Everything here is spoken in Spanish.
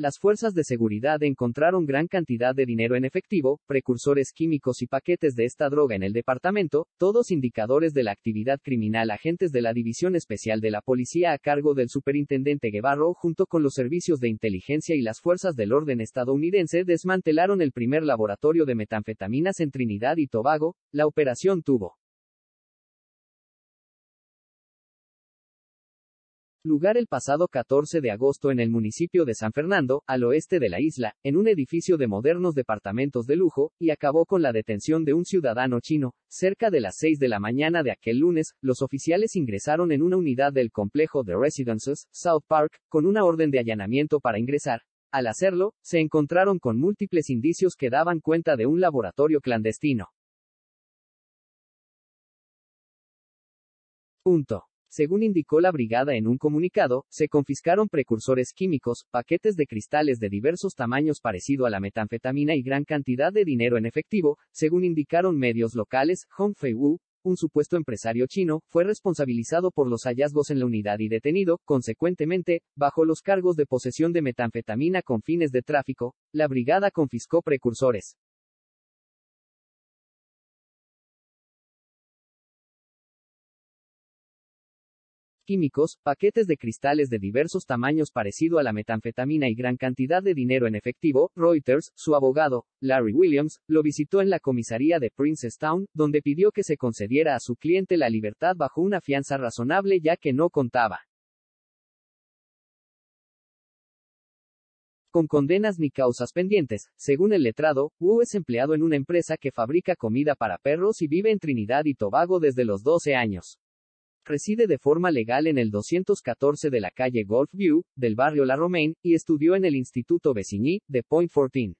Las fuerzas de seguridad encontraron gran cantidad de dinero en efectivo, precursores químicos y paquetes de esta droga en el departamento, todos indicadores de la actividad criminal. Agentes de la División Especial de la Policía a cargo del superintendente Guevarro junto con los servicios de inteligencia y las fuerzas del orden estadounidense desmantelaron el primer laboratorio de metanfetaminas en Trinidad y Tobago, la operación tuvo lugar el pasado 14 de agosto en el municipio de San Fernando, al oeste de la isla, en un edificio de modernos departamentos de lujo, y acabó con la detención de un ciudadano chino. Cerca de las 6 de la mañana de aquel lunes, los oficiales ingresaron en una unidad del complejo de Residences, South Park, con una orden de allanamiento para ingresar. Al hacerlo, se encontraron con múltiples indicios que daban cuenta de un laboratorio clandestino. Punto. Según indicó la brigada en un comunicado, se confiscaron precursores químicos, paquetes de cristales de diversos tamaños parecido a la metanfetamina y gran cantidad de dinero en efectivo, según indicaron medios locales, Hong Fei-Wu, un supuesto empresario chino, fue responsabilizado por los hallazgos en la unidad y detenido, consecuentemente, bajo los cargos de posesión de metanfetamina con fines de tráfico, la brigada confiscó precursores, químicos, paquetes de cristales de diversos tamaños parecido a la metanfetamina y gran cantidad de dinero en efectivo, Reuters, su abogado, Larry Williams, lo visitó en la comisaría de Town, donde pidió que se concediera a su cliente la libertad bajo una fianza razonable ya que no contaba con condenas ni causas pendientes. Según el letrado, Wu es empleado en una empresa que fabrica comida para perros y vive en Trinidad y Tobago desde los 12 años reside de forma legal en el 214 de la calle Golf View, del barrio La Romaine, y estudió en el Instituto Bessigny, de Point 14.